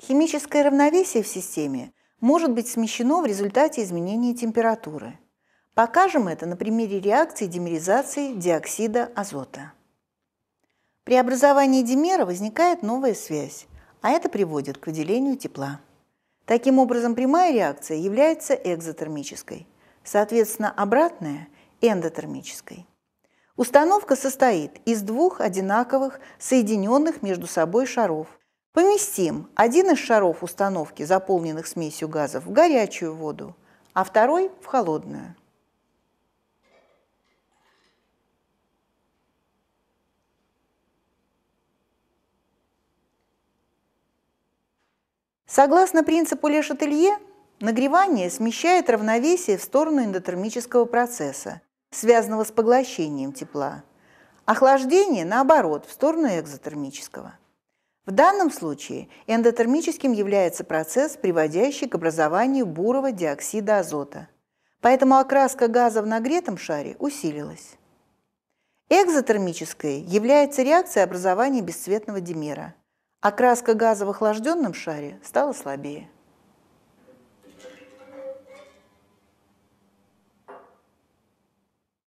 Химическое равновесие в системе может быть смещено в результате изменения температуры. Покажем это на примере реакции димеризации диоксида азота. При образовании димера возникает новая связь, а это приводит к выделению тепла. Таким образом, прямая реакция является экзотермической. Соответственно, обратная эндотермической. Установка состоит из двух одинаковых, соединенных между собой шаров. Поместим один из шаров установки, заполненных смесью газов, в горячую воду, а второй – в холодную. Согласно принципу Ле нагревание смещает равновесие в сторону эндотермического процесса – связанного с поглощением тепла. Охлаждение, наоборот, в сторону экзотермического. В данном случае эндотермическим является процесс, приводящий к образованию бурого диоксида азота. Поэтому окраска газа в нагретом шаре усилилась. Экзотермической является реакция образования бесцветного димера. Окраска газа в охлажденном шаре стала слабее.